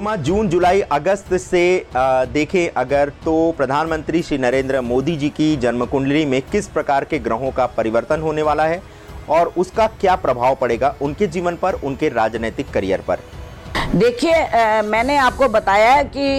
रुमा जून जुलाई अगस्त से देखें अगर तो प्रधानमंत्री श्री नरेंद्र मोदी जी की जन्म कुंडली में किस प्रकार के ग्रहों का परिवर्तन होने वाला है और उसका क्या प्रभाव पड़ेगा उनके जीवन पर उनके राजनीतिक करियर पर देखिए मैंने आपको बताया कि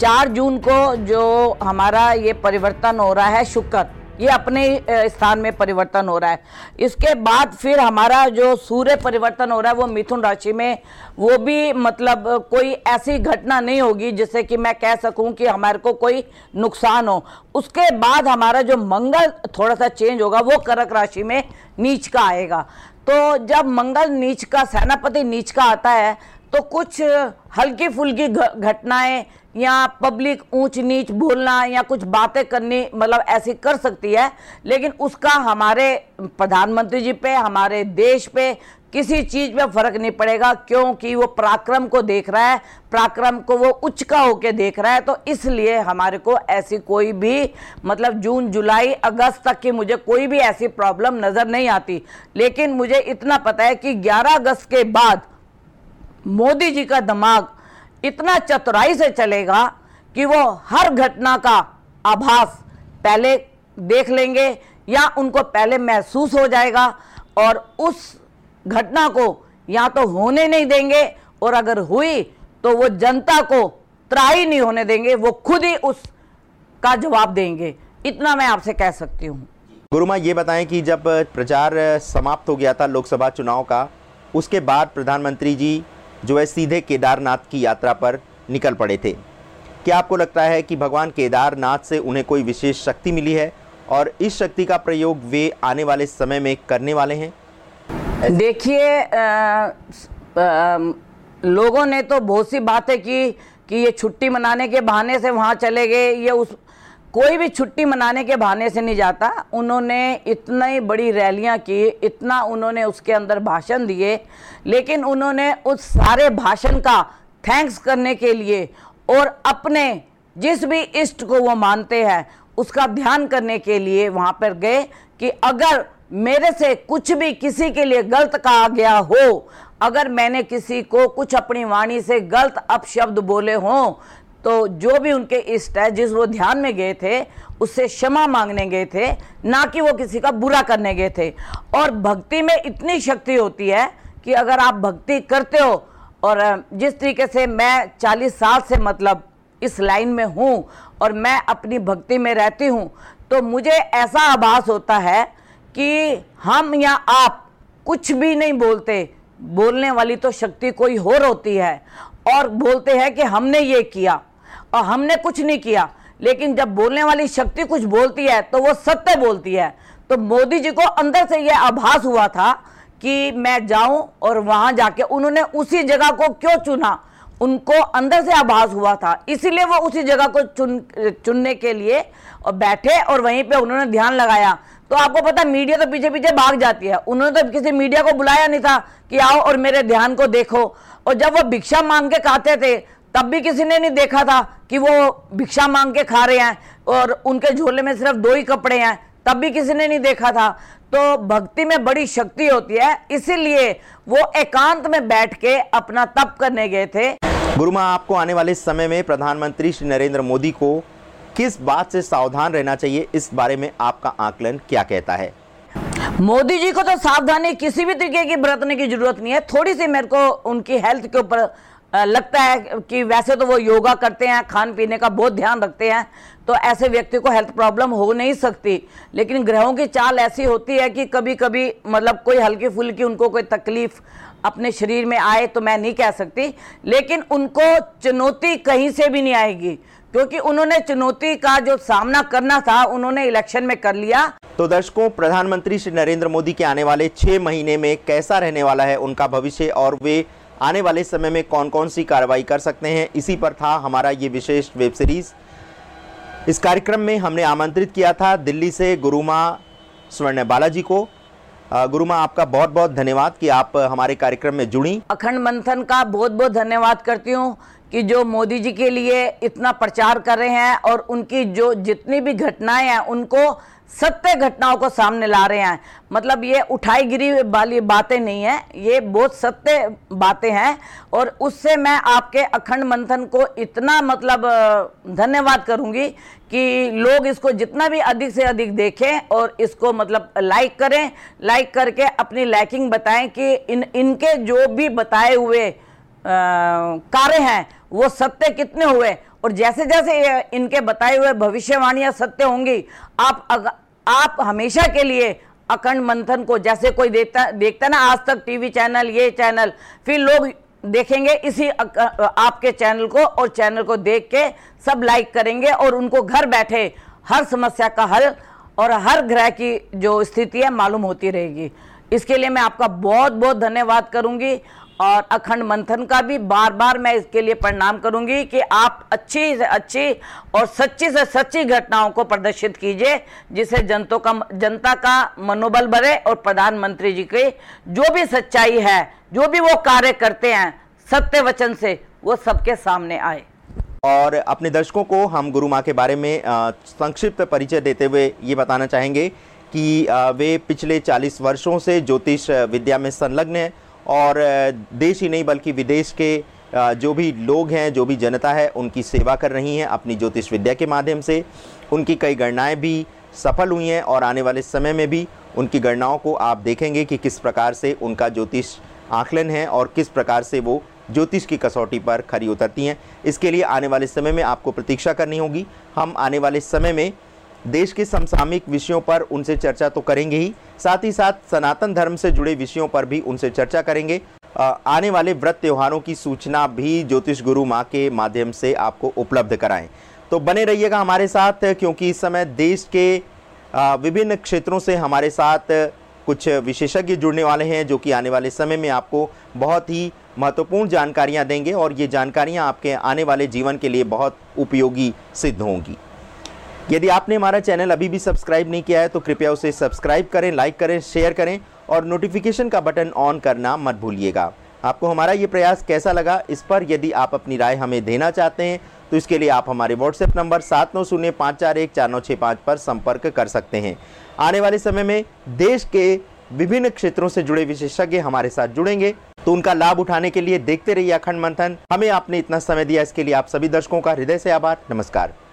चार जून को जो हमारा ये परिवर्तन हो रहा है शुक्र ये अपने स्थान में परिवर्तन हो रहा है इसके बाद फिर हमारा जो सूर्य परिवर्तन हो रहा है वो मिथुन राशि में वो भी मतलब कोई ऐसी घटना नहीं होगी जिससे कि मैं कह सकूं कि हमारे को कोई नुकसान हो उसके बाद हमारा जो मंगल थोड़ा सा चेंज होगा वो करक राशि में नीच का आएगा तो जब मंगल नीच का सेनापति नीच का आता है तो कुछ हल्की फुल्की घटनाएं या पब्लिक ऊंच नीच बोलना या कुछ बातें करनी मतलब ऐसी कर सकती है लेकिन उसका हमारे प्रधानमंत्री जी पे हमारे देश पे किसी चीज़ में फ़र्क नहीं पड़ेगा क्योंकि वो पराक्रम को देख रहा है पराक्रम को वो उच्च का होके देख रहा है तो इसलिए हमारे को ऐसी कोई भी मतलब जून जुलाई अगस्त तक की मुझे कोई भी ऐसी प्रॉब्लम नज़र नहीं आती लेकिन मुझे इतना पता है कि 11 अगस्त के बाद मोदी जी का दिमाग इतना चतुराई से चलेगा कि वो हर घटना का आभास पहले देख लेंगे या उनको पहले महसूस हो जाएगा और उस घटना को या तो होने नहीं देंगे और अगर हुई तो वो जनता को त्राही नहीं होने देंगे वो खुद ही उसका जवाब देंगे इतना मैं आपसे कह सकती हूँ गुरुमा ये बताएं कि जब प्रचार समाप्त हो गया था लोकसभा चुनाव का उसके बाद प्रधानमंत्री जी जो है सीधे केदारनाथ की यात्रा पर निकल पड़े थे क्या आपको लगता है कि भगवान केदारनाथ से उन्हें कोई विशेष शक्ति मिली है और इस शक्ति का प्रयोग वे आने वाले समय में करने वाले हैं देखिए लोगों ने तो बहुत सी बातें की कि ये छुट्टी मनाने के बहाने से वहाँ चले गए ये उस कोई भी छुट्टी मनाने के बहाने से नहीं जाता उन्होंने इतनी बड़ी रैलियां की इतना उन्होंने उसके अंदर भाषण दिए लेकिन उन्होंने उस सारे भाषण का थैंक्स करने के लिए और अपने जिस भी इष्ट को वो मानते हैं उसका ध्यान करने के लिए वहाँ पर गए कि अगर मेरे से कुछ भी किसी के लिए गलत कहा गया हो अगर मैंने किसी को कुछ अपनी वाणी से गलत अपशब्द बोले हों तो जो भी उनके इष्ट है जिस वो ध्यान में गए थे उससे क्षमा मांगने गए थे ना कि वो किसी का बुरा करने गए थे और भक्ति में इतनी शक्ति होती है कि अगर आप भक्ति करते हो और जिस तरीके से मैं चालीस साल से मतलब इस लाइन में हूँ और मैं अपनी भक्ति में रहती हूँ तो मुझे ऐसा आभास होता है कि हम या आप कुछ भी नहीं बोलते बोलने वाली तो शक्ति कोई और होती है और बोलते हैं कि हमने ये किया और हमने कुछ नहीं किया लेकिन जब बोलने वाली शक्ति कुछ बोलती है तो वो सत्य बोलती है तो मोदी जी को अंदर से यह आभास हुआ था कि मैं जाऊं और वहां जाके उन्होंने उसी जगह को क्यों चुना उनको अंदर से आभास हुआ था इसीलिए वो उसी जगह को चुन चुनने के लिए और बैठे और वहीं पे उन्होंने ध्यान लगाया तो आपको पता मीडिया तो पीछे पीछे भाग जाती है उन्होंने तो किसी मीडिया को बुलाया नहीं था कि आओ और मेरे ध्यान को देखो और जब वो भिक्षा मांग के कहते थे तब भी किसी ने नहीं देखा था कि वो भिक्षा मांग के खा रहे हैं और उनके झोले में सिर्फ दो ही कपड़े हैं तब भी किसी ने नहीं देखा था तो भक्ति में बड़ी शक्ति होती है इसीलिए वो एकांत में बैठ के अपना तप करने गए थे गुरु माँ आपको आने वाले समय में प्रधानमंत्री श्री नरेंद्र मोदी को किस बात से सावधान रहना चाहिए इस बारे में आपका आकलन क्या कहता है मोदी जी को तो सावधानी किसी भी तरीके की बरतने की जरूरत नहीं है थोड़ी सी मेरे को उनकी हेल्थ के ऊपर लगता है कि वैसे तो वो योगा करते हैं खान पीने का बहुत ध्यान रखते हैं तो ऐसे व्यक्ति को हेल्थ प्रॉब्लम हो नहीं सकती लेकिन ग्रहों की चाल ऐसी होती है कि कभी कभी मतलब कोई हल्की फुल्की उनको कोई तकलीफ अपने शरीर में आए तो मैं नहीं कह सकती लेकिन उनको चुनौती कहीं से भी नहीं आएगी क्योंकि उन्होंने चुनौती का जो सामना करना था उन्होंने इलेक्शन में कर लिया तो दर्शकों प्रधानमंत्री श्री नरेंद्र मोदी के आने वाले छह महीने में कैसा रहने वाला है उनका भविष्य और वे आने वाले समय में कौन कौन सी कार्रवाई कर सकते हैं इसी पर था हमारा ये विशेष वेब सीरीज़ इस कार्यक्रम में हमने आमंत्रित किया था दिल्ली से गुरुमा स्वर्ण बालाजी को गुरुमा आपका बहुत बहुत धन्यवाद कि आप हमारे कार्यक्रम में जुड़ी अखंड मंथन का बहुत बहुत धन्यवाद करती हूँ कि जो मोदी जी के लिए इतना प्रचार कर रहे हैं और उनकी जो जितनी भी घटनाएं हैं उनको सत्य घटनाओं को सामने ला रहे हैं मतलब ये उठाई गिरी वाली बातें नहीं है ये बहुत सत्य बातें हैं और उससे मैं आपके अखंड मंथन को इतना मतलब धन्यवाद करूंगी कि लोग इसको जितना भी अधिक से अधिक देखें और इसको मतलब लाइक करें लाइक करके अपनी लाइकिंग बताएं कि इन इनके जो भी बताए हुए कार्य हैं वो सत्य कितने हुए और जैसे जैसे इनके बताए हुए भविष्यवाणियां सत्य होंगी आप अग, आप हमेशा के लिए अखंड मंथन को जैसे कोई देखता देखता ना आज तक टीवी चैनल ये चैनल फिर लोग देखेंगे इसी आपके चैनल को और चैनल को देख के सब लाइक करेंगे और उनको घर बैठे हर समस्या का हल और हर ग्रह की जो स्थिति है मालूम होती रहेगी इसके लिए मैं आपका बहुत बहुत धन्यवाद करूंगी और अखंड मंथन का भी बार बार मैं इसके लिए प्रणाम करूंगी कि आप अच्छी से अच्छी और सच्ची से सच्ची घटनाओं को प्रदर्शित कीजिए जिससे जनता का जनता का मनोबल बढ़े और प्रधानमंत्री जी की जो भी सच्चाई है जो भी वो कार्य करते हैं सत्य वचन से वो सबके सामने आए और अपने दर्शकों को हम गुरु माँ के बारे में संक्षिप्त परिचय देते हुए ये बताना चाहेंगे कि वे पिछले 40 वर्षों से ज्योतिष विद्या में संलग्न हैं और देश ही नहीं बल्कि विदेश के जो भी लोग हैं जो भी जनता है उनकी सेवा कर रही हैं अपनी ज्योतिष विद्या के माध्यम से उनकी कई गणनाएं भी सफल हुई हैं और आने वाले समय में भी उनकी गणनाओं को आप देखेंगे कि किस प्रकार से उनका ज्योतिष आकलन है और किस प्रकार से वो ज्योतिष की कसौटी पर खरी उतरती हैं इसके लिए आने वाले समय में आपको प्रतीक्षा करनी होगी हम आने वाले समय में देश के समसामयिक विषयों पर उनसे चर्चा तो करेंगे ही साथ ही साथ सनातन धर्म से जुड़े विषयों पर भी उनसे चर्चा करेंगे आने वाले व्रत त्योहारों की सूचना भी ज्योतिष गुरु माँ के माध्यम से आपको उपलब्ध कराएं तो बने रहिएगा हमारे साथ क्योंकि इस समय देश के विभिन्न क्षेत्रों से हमारे साथ कुछ विशेषज्ञ जुड़ने वाले हैं जो कि आने वाले समय में आपको बहुत ही महत्वपूर्ण जानकारियाँ देंगे और ये जानकारियाँ आपके आने वाले जीवन के लिए बहुत उपयोगी सिद्ध होंगी यदि आपने हमारा चैनल अभी भी सब्सक्राइब नहीं किया है तो कृपया उसे सब्सक्राइब करें लाइक करें शेयर करें और नोटिफिकेशन का बटन ऑन करना मत भूलिएगा आपको हमारा ये प्रयास कैसा लगा इस पर यदि आप अपनी राय हमें देना चाहते हैं तो इसके लिए आप हमारे व्हाट्सएप नंबर सात नौ शून्य पाँच चार एक चार नौ छः पाँच पर संपर्क कर सकते हैं आने वाले समय में देश के विभिन्न क्षेत्रों से जुड़े विशेषज्ञ हमारे साथ जुड़ेंगे तो उनका लाभ उठाने के लिए देखते रहिए अखंड मंथन हमें आपने इतना समय दिया इसके लिए आप सभी दर्शकों का हृदय से आभार नमस्कार